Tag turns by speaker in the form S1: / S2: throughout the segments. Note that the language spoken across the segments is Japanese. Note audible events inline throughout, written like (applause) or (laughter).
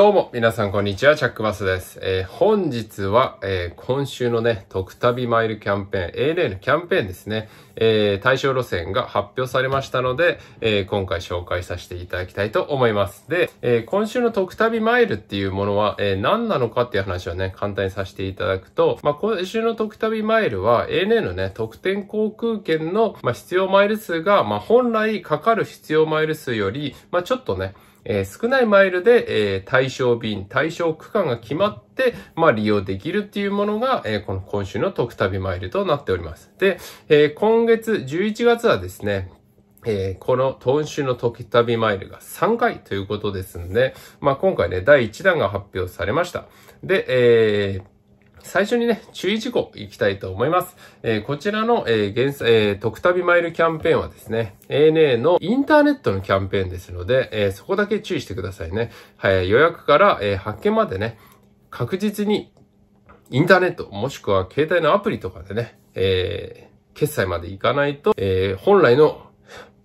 S1: どうも、皆さんこんにちは、チャックバスです。えー、本日は、えー、今週のね、特旅マイルキャンペーン、ANA のキャンペーンですね、えー、対象路線が発表されましたので、え今回紹介させていただきたいと思います。で、え今週の特旅マイルっていうものは、え何なのかっていう話をね、簡単にさせていただくと、まあ、今週の特旅マイルは、ANA のね、特典航空券の、まあ、必要マイル数が、まあ、本来かかる必要マイル数より、まちょっとね、えー、少ないマイルで、えー、対象便、対象区間が決まって、まあ、利用できるっていうものが、えー、この今週の特旅マイルとなっております。で、えー、今月11月はですね、えー、この今週の時旅マイルが3回ということですので、まあ、今回ね、第1弾が発表されました。で、えー最初にね、注意事項いきたいと思います。えー、こちらの、えー、原えー、特旅マイルキャンペーンはですね、ANA のインターネットのキャンペーンですので、えー、そこだけ注意してくださいね。はい、予約から、えー、発見までね、確実にインターネット、もしくは携帯のアプリとかでね、えー、決済まで行かないと、えー、本来の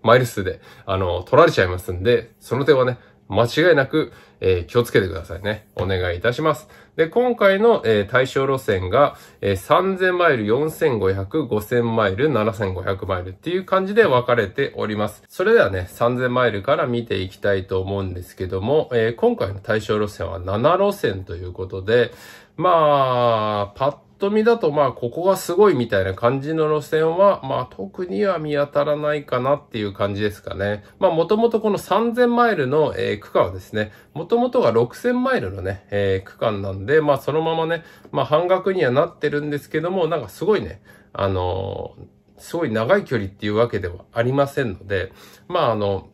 S1: マイル数で、あの、取られちゃいますんで、その点はね、間違いなく、えー、気をつけてくださいね。お願いいたします。で、今回の、えー、対象路線が、えー、3000マイル、4500、5000マイル、7500マイルっていう感じで分かれております。それではね、3000マイルから見ていきたいと思うんですけども、えー、今回の対象路線は7路線ということで、まあ、パッと見だと、まあ、ここがすごいみたいな感じの路線は、まあ、特には見当たらないかなっていう感じですかね。まあ、もともとこの3000マイルの、えー、区間はですね、もともとが6000マイルのね、えー、区間なんで、まあ、そのままね、まあ、半額にはなってるんですけども、なんかすごいね、あのー、すごい長い距離っていうわけではありませんので、まあ、あの、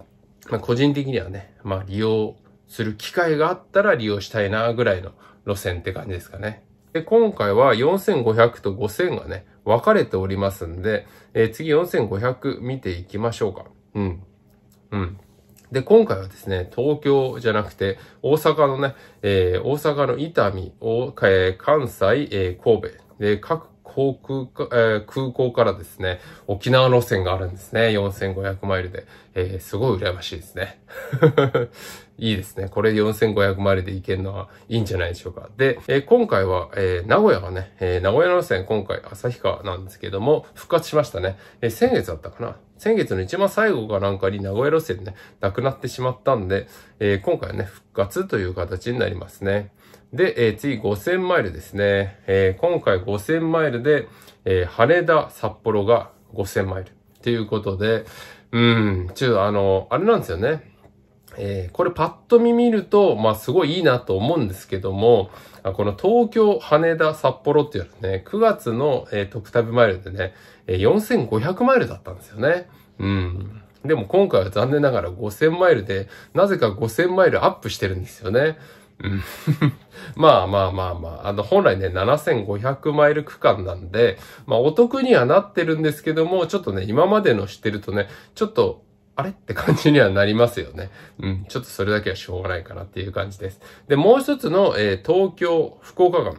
S1: まあ、個人的にはね、まあ、利用する機会があったら利用したいな、ぐらいの路線って感じですかね。で、今回は4500と5000がね、分かれておりますんで、えー、次4500見ていきましょうか。うん。うん。で、今回はですね、東京じゃなくて、大阪のね、えー、大阪の伊丹、えー、関西、えー、神戸、で、各航空か、えー、空港からですね、沖縄路線があるんですね。4500マイルで。えー、すごい羨ましいですね。(laughs) いいですね。これ4500マイルで行けるのはいいんじゃないでしょうか。で、えー、今回は、えー、名古屋はね、えー、名古屋路線今回旭川なんですけども、復活しましたね。えー、先月だったかな。先月の一番最後かなんかに名古屋路線ね、なくなってしまったんで、えー、今回はね、復活という形になりますね。で、えー、次5000マイルですね。えー、今回5000マイルで、えー、羽田、札幌が5000マイル。ということで、うん、ちょ、あの、あれなんですよね。えー、これパッと見見ると、まあすごいいいなと思うんですけども、この東京、羽田、札幌っていうれはね、9月の、えー、トクタブマイルでね、えー、4500マイルだったんですよね。うん。でも今回は残念ながら5000マイルで、なぜか5000マイルアップしてるんですよね。(laughs) まあまあまあまあ、あの、本来ね、7500マイル区間なんで、まあお得にはなってるんですけども、ちょっとね、今までの知ってるとね、ちょっと、あれって感じにはなりますよね。うん。ちょっとそれだけはしょうがないかなっていう感じです。で、もう一つの、えー、東京、福岡間。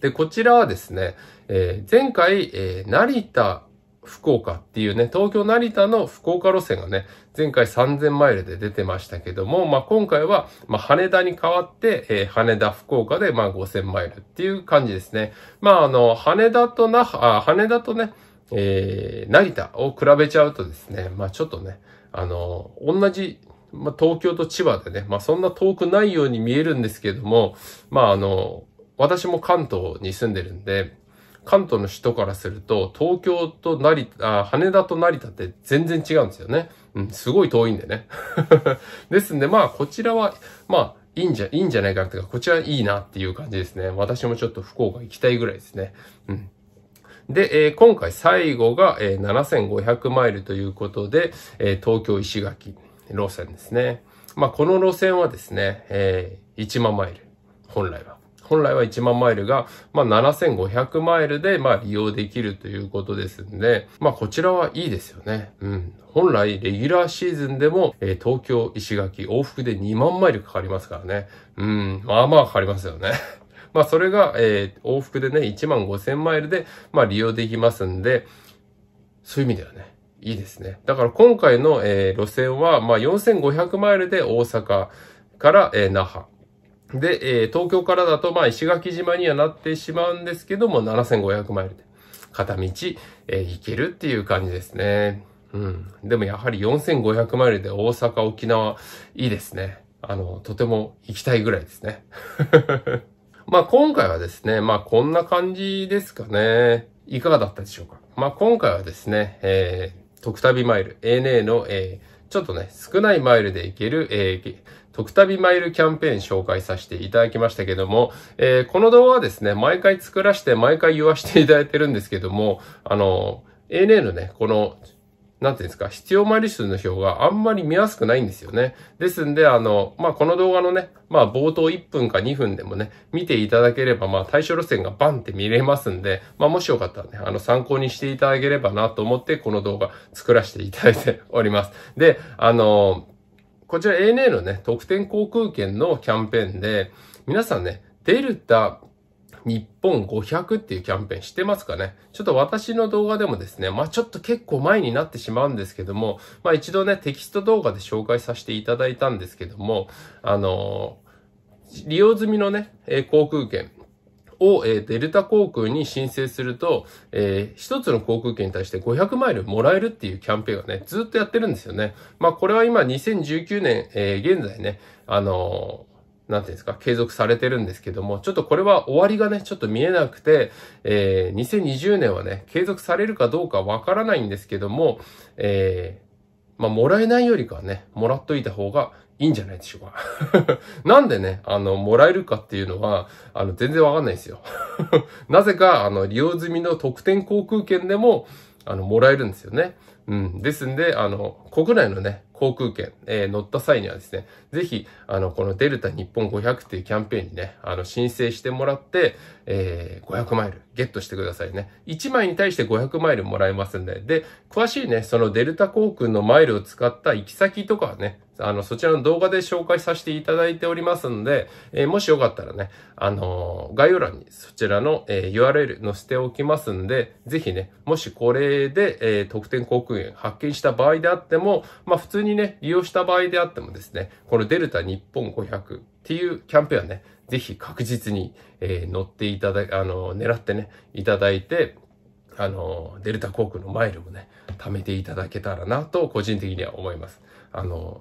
S1: で、こちらはですね、えー、前回、えー、成田、福岡っていうね、東京成田の福岡路線がね、前回3000マイルで出てましたけども、まあ、今回は、ま羽田に代わって、えー、羽田、福岡で、ま5000マイルっていう感じですね。まあ、あの、羽田とな、あ羽田とね、えー、成田を比べちゃうとですね、まあ、ちょっとね、あの、同じ、まあ、東京と千葉でね、まあ、そんな遠くないように見えるんですけども、まあ、あの、私も関東に住んでるんで、関東の人からすると、東京と成田、羽田と成田って全然違うんですよね。うん、すごい遠いんでね。(laughs) ですんで、まあ、こちらは、まあ、いいんじゃ、いいんじゃないかなというか、こちらいいなっていう感じですね。私もちょっと福岡行きたいぐらいですね。うん。で、えー、今回最後が、えー、7500マイルということで、えー、東京石垣路線ですね。まあ、この路線はですね、えー、1万マイル、本来は。本来は1万マイルが、まあ、7500マイルで、まあ、利用できるということですんで、まあ、こちらはいいですよね。うん。本来、レギュラーシーズンでも、えー、東京、石垣、往復で2万マイルかかりますからね。うん、まあまあかかりますよね。(laughs) まあ、それが、えー、往復でね、1万5000マイルで、まあ、利用できますんで、そういう意味ではね、いいですね。だから今回の、えー、路線は、まあ、4500マイルで大阪から、えー、那覇。で、えー、東京からだと、まあ、石垣島にはなってしまうんですけども、7500マイルで、片道、えー、行けるっていう感じですね。うん。でもやはり4500マイルで大阪、沖縄、いいですね。あの、とても行きたいぐらいですね。(laughs) まあ今回はですね、まあこんな感じですかね。いかがだったでしょうか。まあ今回はですね、えー、特旅マイル、ANA の、えー、ちょっとね、少ないマイルで行ける、えー、特旅マイルキャンペーン紹介させていただきましたけども、えー、この動画はですね、毎回作らせて、毎回言わせていただいてるんですけども、あの、ANA のね、この、なんていうんですか、必要マイル数の表があんまり見やすくないんですよね。ですんで、あの、まあ、この動画のね、まあ、冒頭1分か2分でもね、見ていただければ、まあ、対象路線がバンって見れますんで、まあ、もしよかったらね、あの、参考にしていただければなと思って、この動画作らせていただいております。で、あの、こちら ANA のね、特典航空券のキャンペーンで、皆さんね、デルタ日本500っていうキャンペーンしてますかねちょっと私の動画でもですね、まあちょっと結構前になってしまうんですけども、まあ一度ね、テキスト動画で紹介させていただいたんですけども、あのー、利用済みのね、航空券、を、えデルタ航空に申請すると、えー、一つの航空券に対して500マイルもらえるっていうキャンペーンがね、ずっとやってるんですよね。まあ、これは今2019年、えー、現在ね、あのーなんていうんですか、継続されてるんですけども、ちょっとこれは終わりがね、ちょっと見えなくて、えー、2020年はね、継続されるかどうかわからないんですけども、えー、まあ、もらえないよりかはね、もらっといた方がいいんじゃないでしょうか (laughs) なんでね、あの、もらえるかっていうのは、あの、全然わかんないですよ (laughs) なぜか、あの、利用済みの特典航空券でも、あの、もらえるんですよね。うん。ですんで、あの、国内のね、航空券、えー、乗った際にはですね、ぜひ、あの、このデルタ日本500っていうキャンペーンにね、あの、申請してもらって、えー、500マイルゲットしてくださいね。1枚に対して500マイルもらえますんで、で、詳しいね、そのデルタ航空のマイルを使った行き先とかはね、あの、そちらの動画で紹介させていただいておりますので、えー、もしよかったらね、あのー、概要欄にそちらの、えー、URL 載せておきますんで、ぜひね、もしこれで、えー、特典航空発見した場合であっても、まあ普通にね、利用した場合であってもですね、このデルタ日本500っていうキャンペーンはね、ぜひ確実に、えー、乗っていただあの、狙ってね、いただいて、あの、デルタ航空のマイルもね、貯めていただけたらなと、個人的には思います。あの、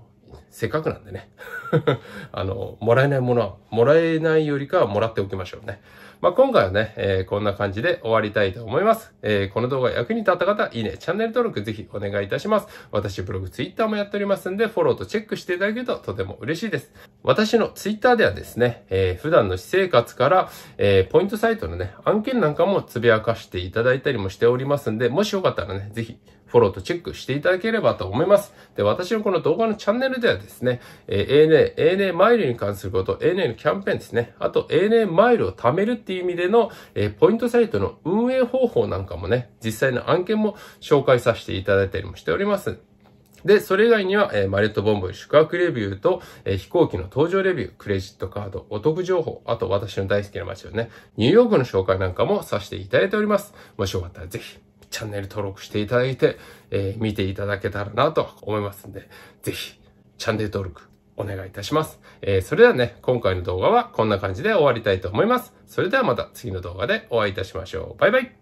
S1: せっかくなんでね (laughs) あの、もらえないものは、もらえないよりかはもらっておきましょうね。まあ、今回はね、えー、こんな感じで終わりたいと思います。えー、この動画役に立った方、いいね、チャンネル登録ぜひお願いいたします。私、ブログ、ツイッターもやっておりますんで、フォローとチェックしていただけるととても嬉しいです。私のツイッターではですね、えー、普段の私生活から、えポイントサイトのね、案件なんかもつぶやかしていただいたりもしておりますんで、もしよかったらね、ぜひフォローとチェックしていただければと思います。で、私のこの動画のチャンネルではですね、えー、ANA、ANA マイルに関すること、ANA のキャンペーンですね、あと ANA マイルを貯めるっていう意味での、えー、ポイントサイトの運営方法なんかもね、実際の案件も紹介させていただいたりもしております。で、それ以外には、えー、マリットボンボイ宿泊レビューと、えー、飛行機の搭乗レビュー、クレジットカード、お得情報、あと私の大好きな街をね、ニューヨークの紹介なんかもさせていただいております。もしよかったらぜひチャンネル登録していただいて、えー、見ていただけたらなと思いますんで、ぜひ、チャンネル登録、お願いいたします。えー、それではね、今回の動画はこんな感じで終わりたいと思います。それではまた次の動画でお会いいたしましょう。バイバイ